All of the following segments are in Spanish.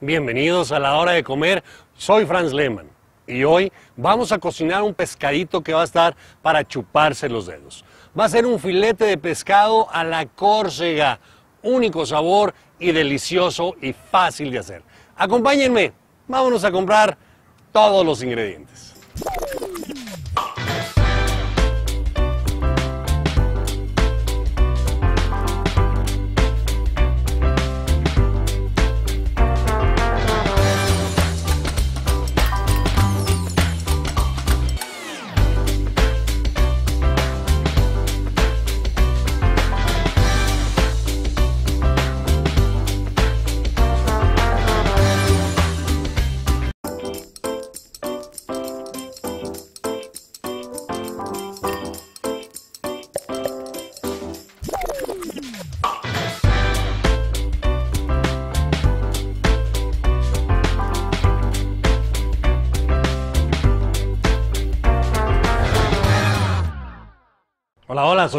Bienvenidos a la hora de comer. Soy Franz Lehmann y hoy vamos a cocinar un pescadito que va a estar para chuparse los dedos. Va a ser un filete de pescado a la córcega, único sabor y delicioso y fácil de hacer. Acompáñenme, vámonos a comprar todos los ingredientes.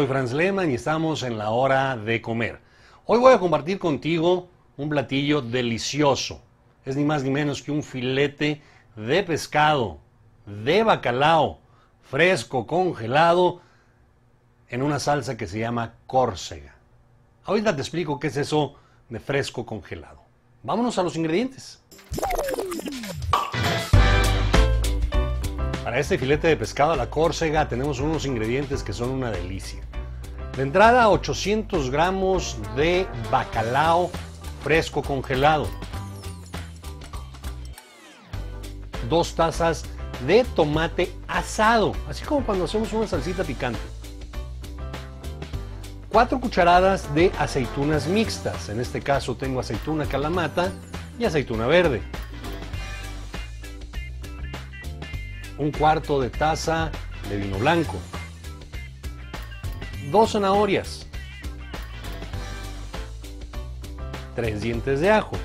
soy Franz Lehmann y estamos en la hora de comer. Hoy voy a compartir contigo un platillo delicioso. Es ni más ni menos que un filete de pescado, de bacalao, fresco, congelado, en una salsa que se llama córcega. Ahorita te explico qué es eso de fresco congelado. Vámonos a los ingredientes. Para este filete de pescado a la córcega tenemos unos ingredientes que son una delicia. De entrada 800 gramos de bacalao fresco congelado. Dos tazas de tomate asado, así como cuando hacemos una salsita picante. Cuatro cucharadas de aceitunas mixtas, en este caso tengo aceituna calamata y aceituna verde. un cuarto de taza de vino blanco, dos zanahorias, tres dientes de ajo,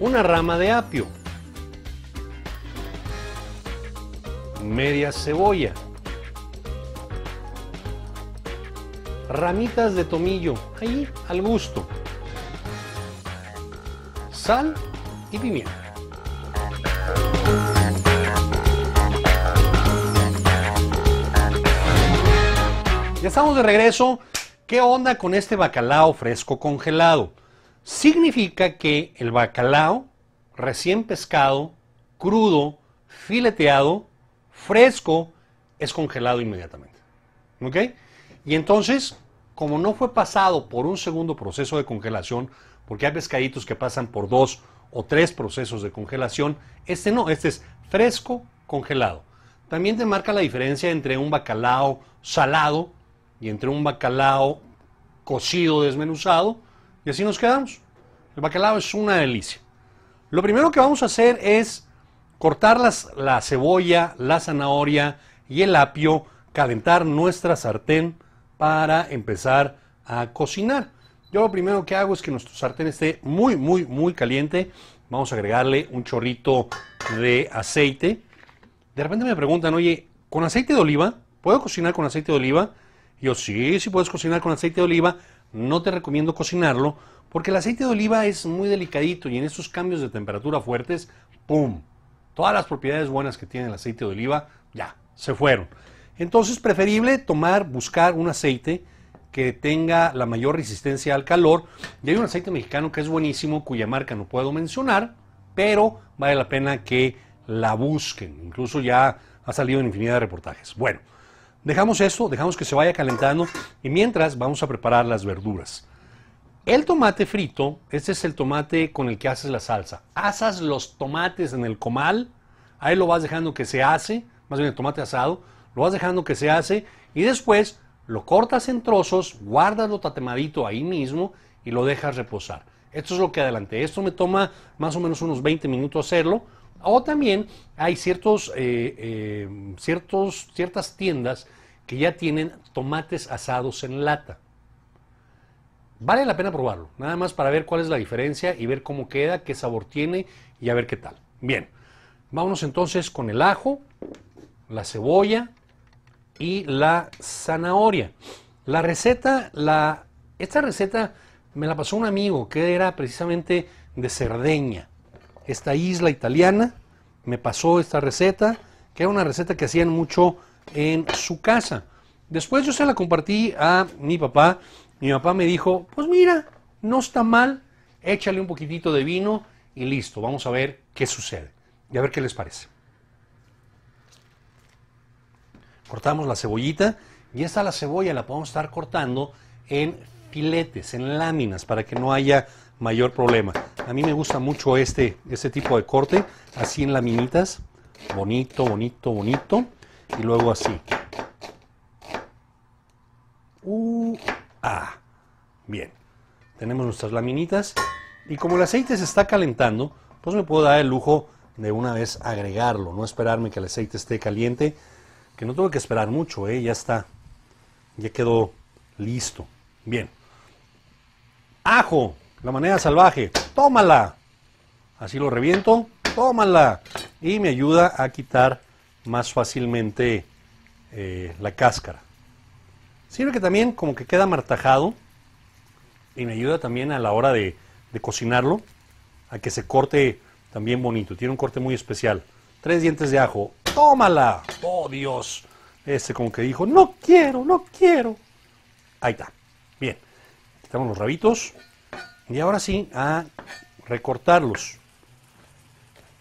una rama de apio, media cebolla, ramitas de tomillo, ahí al gusto, sal y pimienta. Estamos de regreso. ¿Qué onda con este bacalao fresco congelado? Significa que el bacalao recién pescado, crudo, fileteado, fresco, es congelado inmediatamente. ¿Ok? Y entonces, como no fue pasado por un segundo proceso de congelación, porque hay pescaditos que pasan por dos o tres procesos de congelación, este no, este es fresco congelado. También te marca la diferencia entre un bacalao salado y entre un bacalao cocido, desmenuzado, y así nos quedamos. El bacalao es una delicia. Lo primero que vamos a hacer es cortar la cebolla, la zanahoria y el apio, calentar nuestra sartén para empezar a cocinar. Yo lo primero que hago es que nuestro sartén esté muy, muy, muy caliente. Vamos a agregarle un chorrito de aceite. De repente me preguntan, oye, ¿con aceite de oliva? ¿Puedo cocinar con aceite de oliva? Yo sí, si puedes cocinar con aceite de oliva, no te recomiendo cocinarlo porque el aceite de oliva es muy delicadito y en esos cambios de temperatura fuertes, ¡pum! Todas las propiedades buenas que tiene el aceite de oliva ya se fueron. Entonces, preferible tomar, buscar un aceite que tenga la mayor resistencia al calor. Y hay un aceite mexicano que es buenísimo, cuya marca no puedo mencionar, pero vale la pena que la busquen. Incluso ya ha salido en infinidad de reportajes. Bueno, Dejamos esto, dejamos que se vaya calentando y mientras vamos a preparar las verduras. El tomate frito, este es el tomate con el que haces la salsa. Asas los tomates en el comal, ahí lo vas dejando que se hace, más bien el tomate asado, lo vas dejando que se hace y después lo cortas en trozos, guardas lo tatemadito ahí mismo y lo dejas reposar. Esto es lo que adelanté. Esto me toma más o menos unos 20 minutos hacerlo. O también hay ciertos, eh, eh, ciertos, ciertas tiendas que ya tienen tomates asados en lata. Vale la pena probarlo, nada más para ver cuál es la diferencia y ver cómo queda, qué sabor tiene y a ver qué tal. Bien, vámonos entonces con el ajo, la cebolla y la zanahoria. La receta, la, esta receta me la pasó un amigo que era precisamente de Cerdeña esta isla italiana, me pasó esta receta, que era una receta que hacían mucho en su casa. Después yo se la compartí a mi papá, mi papá me dijo, pues mira, no está mal, échale un poquitito de vino y listo, vamos a ver qué sucede y a ver qué les parece. Cortamos la cebollita y esta la cebolla la podemos estar cortando en filetes, en láminas, para que no haya mayor problema. A mí me gusta mucho este, este tipo de corte, así en laminitas, bonito, bonito, bonito, y luego así. Uh, ah, bien. Tenemos nuestras laminitas y como el aceite se está calentando, pues me puedo dar el lujo de una vez agregarlo, no esperarme que el aceite esté caliente, que no tengo que esperar mucho, ¿eh? ya está, ya quedó listo. Bien. Ajo, la manera salvaje, tómala. Así lo reviento, tómala. Y me ayuda a quitar más fácilmente eh, la cáscara. Sirve que también como que queda martajado y me ayuda también a la hora de, de cocinarlo a que se corte también bonito. Tiene un corte muy especial. Tres dientes de ajo. ¡Tómala! ¡Oh, Dios! Este como que dijo, no quiero, no quiero. Ahí está. Bien. Quitamos los rabitos. Y ahora sí, a recortarlos.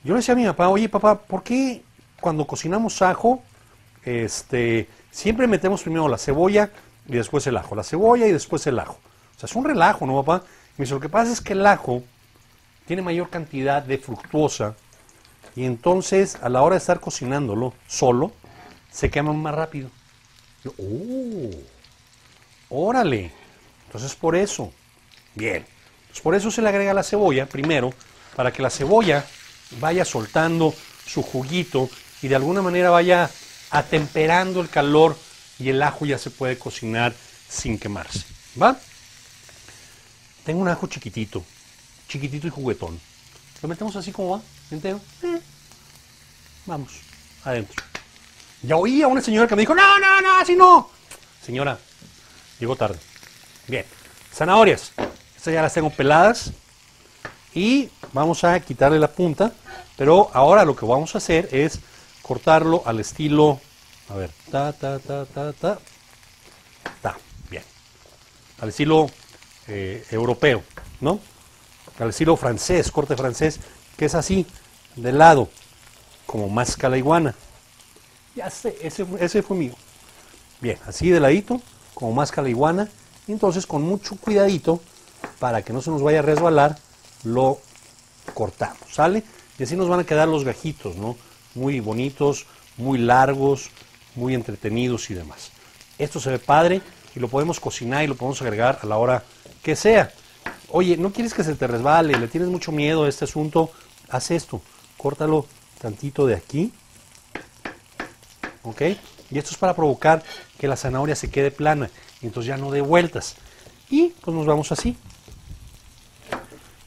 Yo le decía a mi papá, oye papá, ¿por qué cuando cocinamos ajo, este, siempre metemos primero la cebolla y después el ajo? La cebolla y después el ajo. O sea, es un relajo, ¿no, papá? me dice, lo que pasa es que el ajo tiene mayor cantidad de fructuosa y entonces a la hora de estar cocinándolo solo, se quema más rápido. Yo, oh, ¡Órale! Entonces por eso. Bien por eso se le agrega la cebolla primero, para que la cebolla vaya soltando su juguito y de alguna manera vaya atemperando el calor y el ajo ya se puede cocinar sin quemarse. ¿Va? Tengo un ajo chiquitito, chiquitito y juguetón. Lo metemos así como va, entero. Eh. Vamos, adentro. Ya oí a una señora que me dijo, no, no, no, así no. Señora, llegó tarde. Bien, zanahorias. Estas ya las tengo peladas. Y vamos a quitarle la punta. Pero ahora lo que vamos a hacer es cortarlo al estilo... A ver, ta, ta, ta, ta, ta. Ta, bien. Al estilo eh, europeo, ¿no? Al estilo francés, corte francés, que es así, de lado, como más iguana. Ya sé, ese, ese fue mío. Bien, así de ladito, como máscara iguana. Y entonces con mucho cuidadito para que no se nos vaya a resbalar, lo cortamos, ¿sale? Y así nos van a quedar los gajitos, ¿no? Muy bonitos, muy largos, muy entretenidos y demás. Esto se ve padre y lo podemos cocinar y lo podemos agregar a la hora que sea. Oye, no quieres que se te resbale, le tienes mucho miedo a este asunto, haz esto, córtalo tantito de aquí, ¿ok? Y esto es para provocar que la zanahoria se quede plana y entonces ya no dé vueltas. Y pues nos vamos así,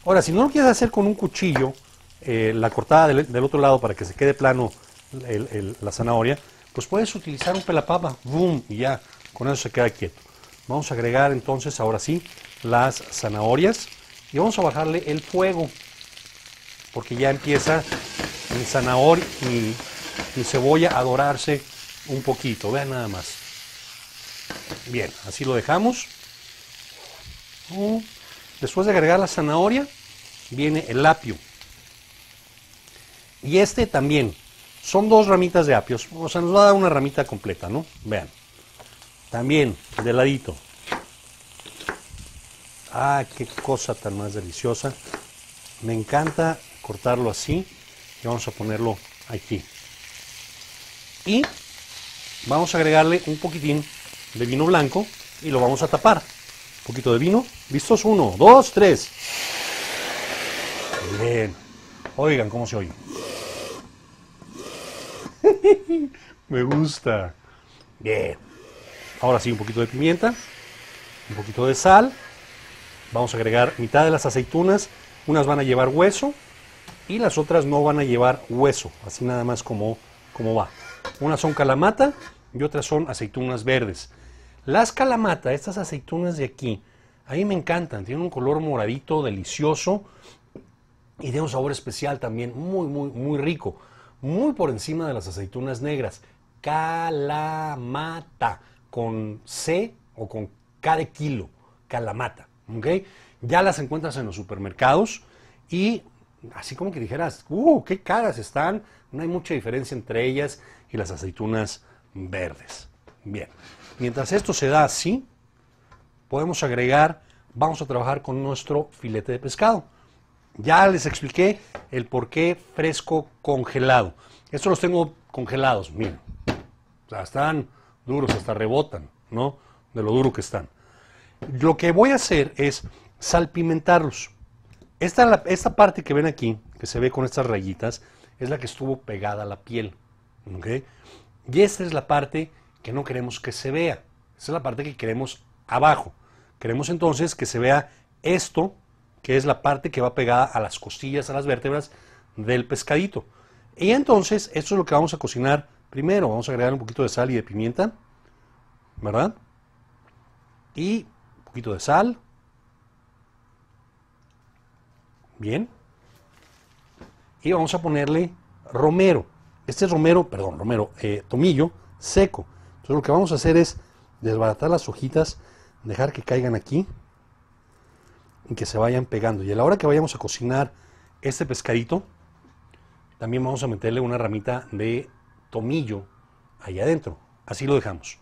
Ahora, si no lo quieres hacer con un cuchillo, eh, la cortada del, otro lado para que se quede plano la zanahoria, pues puedes utilizar un pelapapa, boom, y ya, con eso se queda quieto. Vamos a agregar entonces, ahora sí, las zanahorias y vamos a bajarle el fuego, porque ya empieza el zanahoria, y cebolla a dorarse un poquito, vean nada más. Bien, así lo dejamos. Oh, después de agregar la zanahoria, viene el apio. Y este también. Son dos ramitas de apios. O sea, nos va a dar una ramita completa, ¿no? Vean. También, de ladito. Ah, qué cosa tan más deliciosa. Me encanta cortarlo así. Y vamos a ponerlo aquí. Y vamos a agregarle un poquitín de vino blanco y lo vamos a tapar. Un poquito de vino. listos? Uno, dos, tres. Bien. Oigan cómo se oye. Me gusta. Bien. Ahora sí, un poquito de pimienta, un poquito de sal. Vamos a agregar mitad de las aceitunas. Unas van a llevar hueso y las otras no van a llevar hueso. Así nada más como, como va. Unas son calamata y otras son aceitunas verdes. Las calamata, estas aceitunas de aquí, a mí me encantan. Tienen un color moradito delicioso y de un sabor especial también, muy, muy, muy rico, muy por encima de las aceitunas negras. Calamata, con C o con K de kilo, calamata, ¿ok? Ya las encuentras en los supermercados y así como que dijeras, ¡uh, qué caras están! No hay mucha diferencia entre ellas y las aceitunas verdes. Bien, mientras esto se da así, podemos agregar, vamos a trabajar con nuestro filete de pescado. Ya les expliqué el por qué fresco congelado. Estos los tengo congelados, miren. O están duros, hasta rebotan, ¿no? De lo duro que están. Lo que voy a hacer es salpimentarlos. Esta, esta parte que ven aquí, que se ve con estas rayitas, es la que estuvo pegada a la piel. ¿ok? Y esta es la parte que no queremos que se vea. Esta es la parte que queremos abajo. Queremos entonces que se vea esto que es la parte que va pegada a las costillas, a las vértebras del pescadito. Y entonces, esto es lo que vamos a cocinar primero. Vamos a agregar un poquito de sal y de pimienta, ¿verdad? Y un poquito de sal. Bien. Y vamos a ponerle romero. Este es romero, perdón, romero, eh, tomillo seco. Entonces lo que vamos a hacer es desbaratar las hojitas, dejar que caigan aquí, y que se vayan pegando. Y a la hora que vayamos a cocinar este pescadito, también vamos a meterle una ramita de tomillo ahí adentro. Así lo dejamos.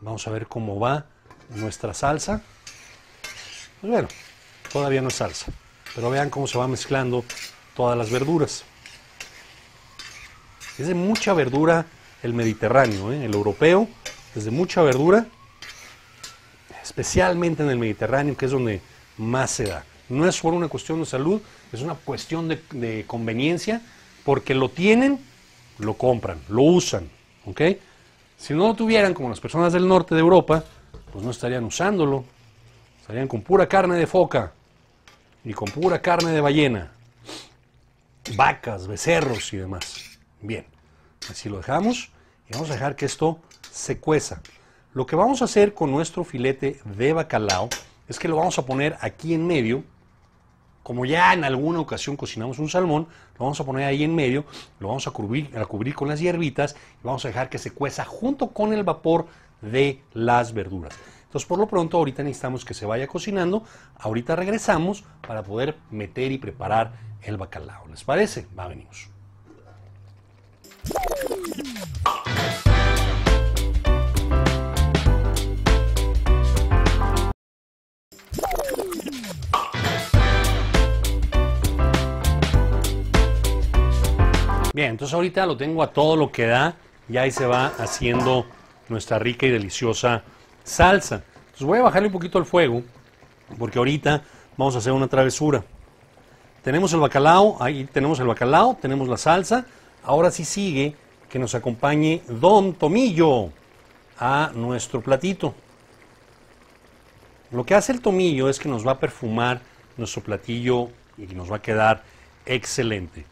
Vamos a ver cómo va nuestra salsa. Pues bueno, todavía no es salsa, pero vean cómo se va mezclando todas las verduras. Es de mucha verdura el mediterráneo, ¿eh? el europeo, es de mucha verdura, especialmente en el mediterráneo, que es donde más se da. No es solo una cuestión de salud, es una cuestión de, conveniencia, porque lo tienen, lo compran, lo usan. ¿ok? Si no lo tuvieran, como las personas del norte de Europa, pues no estarían usándolo. Estarían con pura carne de foca y con pura carne de ballena, vacas, becerros y demás. Bien, así lo dejamos y vamos a dejar que esto se cueza. Lo que vamos a hacer con nuestro filete de bacalao es que lo vamos a poner aquí en medio. Como ya en alguna ocasión cocinamos un salmón, lo vamos a poner ahí en medio, lo vamos a cubrir, a cubrir con las hierbitas y vamos a dejar que se cueza junto con el vapor de las verduras. Entonces, por lo pronto, ahorita necesitamos que se vaya cocinando. Ahorita regresamos para poder meter y preparar el bacalao. ¿Les parece? Va, venimos. Bien, entonces ahorita lo tengo a todo lo que da y ahí se va haciendo nuestra rica y deliciosa salsa. Entonces voy a bajarle un poquito el fuego porque ahorita vamos a hacer una travesura. Tenemos el bacalao, ahí tenemos el bacalao, tenemos la salsa. Ahora sí sigue que nos acompañe Don Tomillo a nuestro platito. Lo que hace el tomillo es que nos va a perfumar nuestro platillo y nos va a quedar excelente.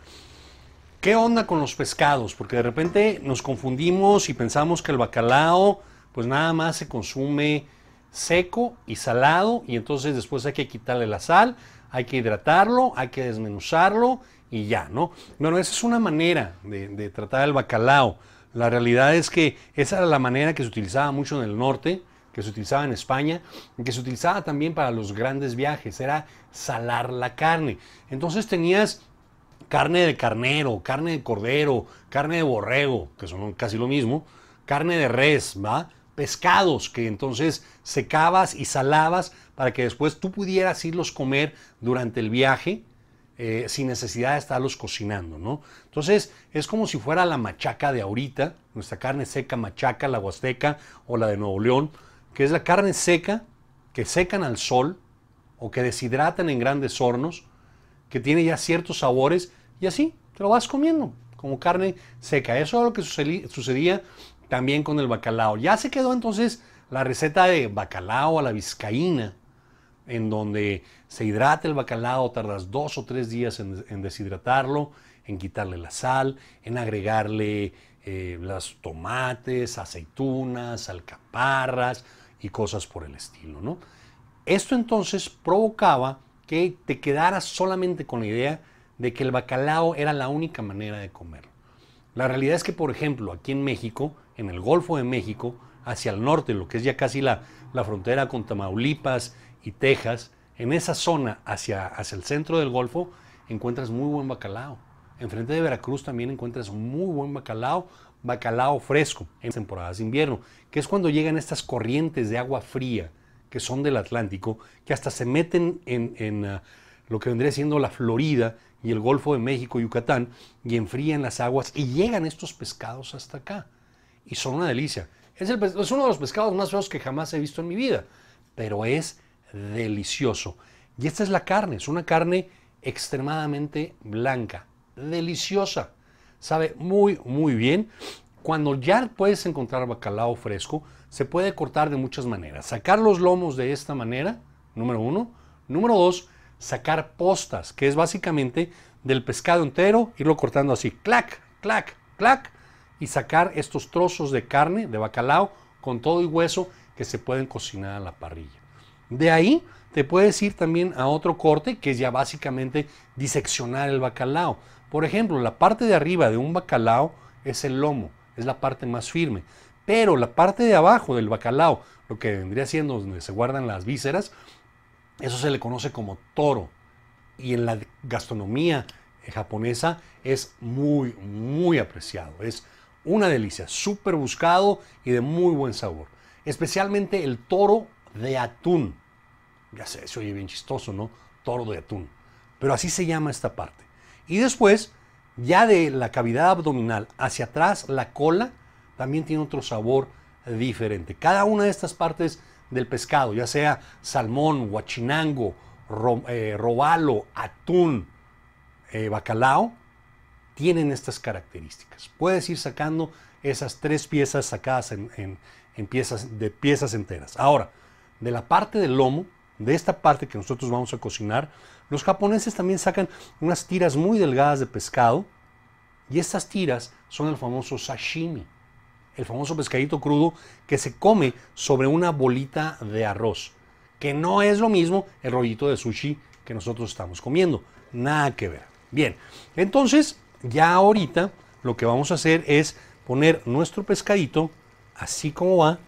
¿Qué onda con los pescados? Porque de repente nos confundimos y pensamos que el bacalao pues nada más se consume seco y salado y entonces después hay que quitarle la sal, hay que hidratarlo, hay que desmenuzarlo y ya, ¿no? Bueno, esa es una manera de, tratar el bacalao. La realidad es que esa era la manera que se utilizaba mucho en el norte, que se utilizaba en España, que se utilizaba también para los grandes viajes, era salar la carne. Entonces tenías carne de carnero, carne de cordero, carne de borrego, que son casi lo mismo, carne de res, ¿va? pescados que entonces secabas y salabas para que después tú pudieras irlos comer durante el viaje eh, sin necesidad de estarlos cocinando, ¿no? Entonces es como si fuera la machaca de ahorita, nuestra carne seca machaca, la huasteca o la de Nuevo León, que es la carne seca que secan al sol o que deshidratan en grandes hornos, que tiene ya ciertos sabores y así te lo vas comiendo como carne seca. Eso es lo que sucedía también con el bacalao. Ya se quedó entonces la receta de bacalao a la vizcaína, en donde se hidrata el bacalao, tardas dos o tres días en, deshidratarlo, en quitarle la sal, en agregarle eh, las tomates, aceitunas, alcaparras y cosas por el estilo. ¿no? Esto entonces provocaba que te quedaras solamente con la idea de que el bacalao era la única manera de comer. La realidad es que, por ejemplo, aquí en México, en el Golfo de México, hacia el norte, lo que es ya casi la, la frontera con Tamaulipas y Texas, en esa zona hacia, hacia el centro del Golfo, encuentras muy buen bacalao. Enfrente de Veracruz también encuentras muy buen bacalao, bacalao fresco en temporadas de invierno, que es cuando llegan estas corrientes de agua fría que son del Atlántico, que hasta se meten en, ah, lo que vendría siendo la Florida y el Golfo de México, y Yucatán, y enfrían las aguas y llegan estos pescados hasta acá. Y son una delicia. Es, es uno de los pescados más feos que jamás he visto en mi vida, pero es delicioso. Y esta es la carne, es una carne extremadamente blanca, deliciosa. Sabe muy, muy bien. Cuando ya puedes encontrar bacalao fresco, se puede cortar de muchas maneras. Sacar los lomos de esta manera, número uno. Número dos, sacar postas, que es básicamente del pescado entero, irlo cortando así, clac, clac, clac, y sacar estos trozos de carne, de bacalao, con todo y hueso, que se pueden cocinar a la parrilla. De ahí te puedes ir también a otro corte, que es ya básicamente diseccionar el bacalao. Por ejemplo, la parte de arriba de un bacalao es el lomo, es la parte más firme. Pero la parte de abajo del bacalao, lo que vendría siendo donde se guardan las vísceras, eso se le conoce como toro. Y en la gastronomía eh, japonesa es muy, muy apreciado. Es una delicia, súper buscado y de muy buen sabor. Especialmente el toro de atún. Ya sé, se oye bien chistoso, ¿no? Toro de atún. Pero así se llama esta parte. Y después, ya de la cavidad abdominal hacia atrás, la cola, también tiene otro sabor diferente. Cada una de estas partes del pescado, ya sea salmón, guachinango, eh, robalo, atún, eh, bacalao, tienen estas características. Puedes ir sacando esas tres piezas sacadas en piezas, de piezas enteras. Ahora, de la parte del lomo, de esta parte que nosotros vamos a cocinar, los japoneses también sacan unas tiras muy delgadas de pescado y estas tiras son el famoso sashimi el famoso pescadito crudo que se come sobre una bolita de arroz, que no es lo mismo el rollito de sushi que nosotros estamos comiendo, nada que ver. Bien, entonces ya ahorita lo que vamos a hacer es poner nuestro pescadito así como va,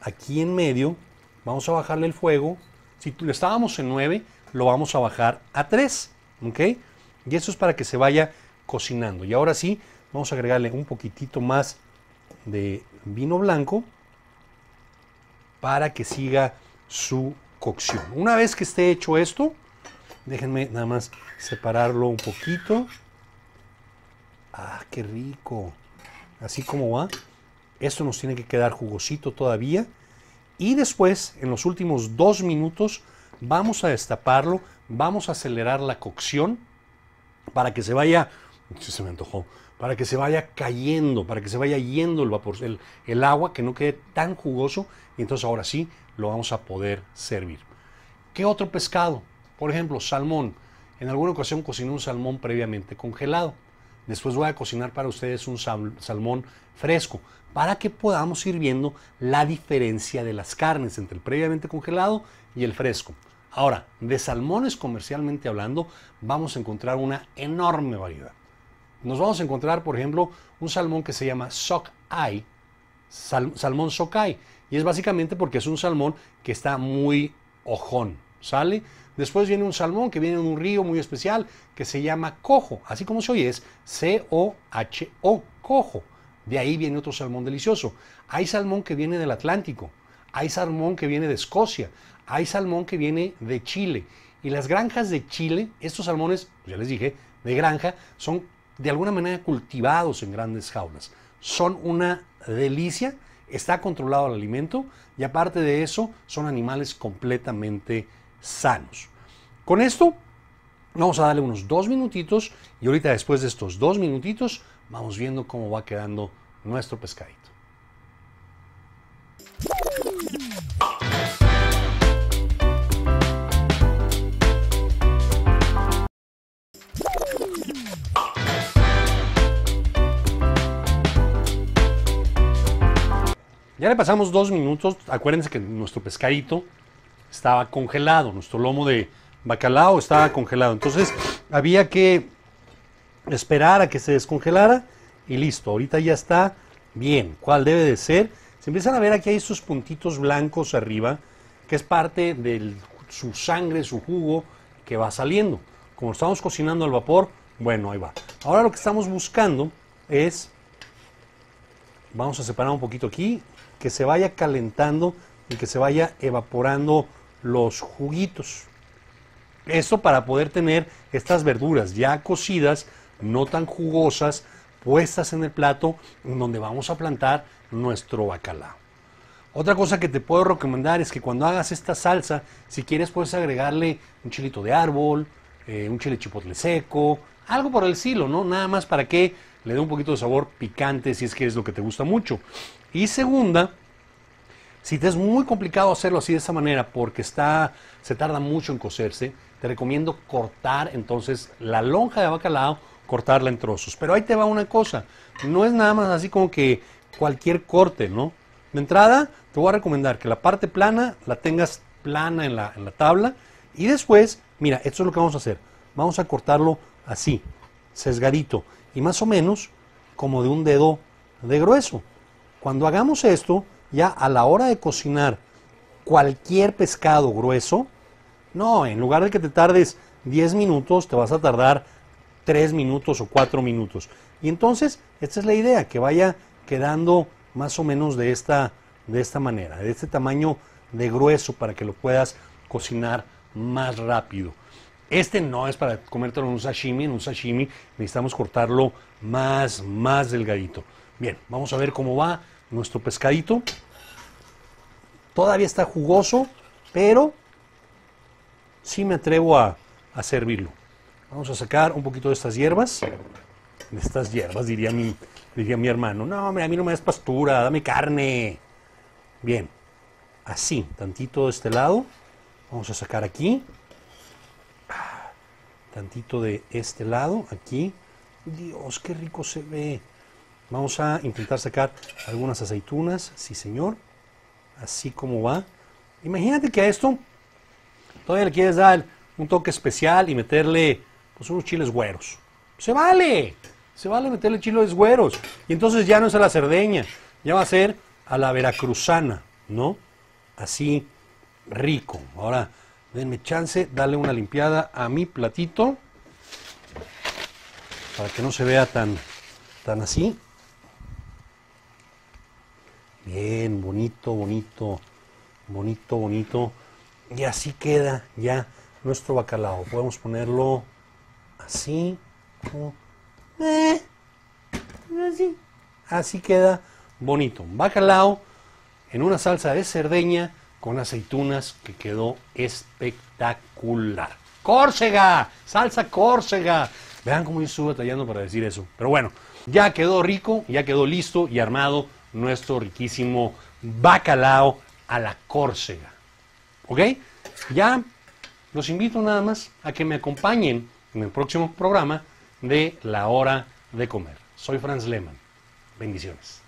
aquí en medio, vamos a bajarle el fuego, si le estábamos en 9, lo vamos a bajar a 3, ¿ok? Y eso es para que se vaya cocinando. Y ahora sí, vamos a agregarle un poquitito más de vino blanco para que siga su cocción. Una vez que esté hecho esto, déjenme nada más separarlo un poquito. Ah, qué rico. Así como va. Esto nos tiene que quedar jugosito todavía. Y después, en los últimos dos minutos, vamos a destaparlo, vamos a acelerar la cocción para que se vaya... Se me antojó para que se vaya cayendo, para que se vaya yendo el vapor, el, agua, que no quede tan jugoso y entonces ahora sí lo vamos a poder servir. ¿Qué otro pescado? Por ejemplo, salmón. En alguna ocasión cociné un salmón previamente congelado. Después voy a cocinar para ustedes un salmón fresco para que podamos ir viendo la diferencia de las carnes entre el previamente congelado y el fresco. Ahora, de salmones comercialmente hablando, vamos a encontrar una enorme variedad. Nos vamos a encontrar, por ejemplo, un salmón que se llama sockeye, salmón sockeye, y es básicamente porque es un salmón que está muy ojón, ¿sale? Después viene un salmón que viene de un río muy especial que se llama cojo, así como se oye, es C-O-H-O, cojo. De ahí viene otro salmón delicioso. Hay salmón que viene del Atlántico, hay salmón que viene de Escocia, hay salmón que viene de Chile. Y las granjas de Chile, estos salmones, pues ya les dije, de granja, son de alguna manera cultivados en grandes jaulas. Son una delicia, está controlado el alimento y aparte de eso son animales completamente sanos. Con esto vamos a darle unos dos minutitos y ahorita después de estos dos minutitos vamos viendo cómo va quedando nuestro pescadito. Ya le pasamos dos minutos. Acuérdense que nuestro pescadito estaba congelado, nuestro lomo de bacalao estaba congelado. Entonces había que esperar a que se descongelara y listo. Ahorita ya está bien. ¿Cuál debe de ser? Se empiezan a ver aquí hay estos puntitos blancos arriba, que es parte de su sangre, su jugo que va saliendo. Como estamos cocinando al vapor, bueno, ahí va. Ahora lo que estamos buscando es, vamos a separar un poquito aquí, que se vaya calentando y que se vaya evaporando los juguitos. Esto para poder tener estas verduras ya cocidas, no tan jugosas, puestas en el plato en donde vamos a plantar nuestro bacalao. Otra cosa que te puedo recomendar es que cuando hagas esta salsa, si quieres puedes agregarle un chilito de árbol, eh, un chile chipotle seco, algo por el silo, ¿no? Nada más para que le dé un poquito de sabor picante si es que es lo que te gusta mucho. Y segunda, si te es muy complicado hacerlo así de esa manera porque está, se tarda mucho en coserse, te recomiendo cortar entonces la lonja de bacalao, cortarla en trozos. Pero ahí te va una cosa, no es nada más así como que cualquier corte, ¿no? De entrada, te voy a recomendar que la parte plana la tengas plana en la, en la tabla y después, mira, esto es lo que vamos a hacer. Vamos a cortarlo así, sesgadito y más o menos como de un dedo de grueso. Cuando hagamos esto, ya a la hora de cocinar cualquier pescado grueso, no, en lugar de que te tardes 10 minutos, te vas a tardar 3 minutos o 4 minutos. Y entonces, esta es la idea, que vaya quedando más o menos de esta, de esta manera, de este tamaño de grueso para que lo puedas cocinar más rápido. Este no es para comértelo en un sashimi, en un sashimi necesitamos cortarlo más, más delgadito. Bien, vamos a ver cómo va nuestro pescadito. Todavía está jugoso, pero sí me atrevo a, servirlo. Vamos a sacar un poquito de estas hierbas. De estas hierbas, diría mi, diría mi hermano. No, hombre, a mí no me das pastura, dame carne. Bien, así, tantito de este lado. Vamos a sacar aquí. Tantito de este lado, aquí. Dios, qué rico se ve. Vamos a intentar sacar algunas aceitunas, sí señor, así como va. Imagínate que a esto todavía le quieres dar un toque especial y meterle pues, unos chiles güeros. Se vale, se vale meterle chiles güeros. Y entonces ya no es a la cerdeña, ya va a ser a la veracruzana, ¿no? Así rico. Ahora, denme chance, dale una limpiada a mi platito para que no se vea tan, tan así. Bien, bonito, bonito, bonito, bonito. Y así queda ya nuestro bacalao. Podemos ponerlo eh, así. así. queda bonito. Bacalao en una salsa de cerdeña con aceitunas que quedó espectacular. Córcega, salsa córcega. Vean cómo yo estuve tallando para decir eso. Pero bueno, ya quedó rico, ya quedó listo y armado nuestro riquísimo bacalao a la Córcega. ¿Ok? Ya los invito nada más a que me acompañen en el próximo programa de La Hora de Comer. Soy Franz Lehmann. Bendiciones.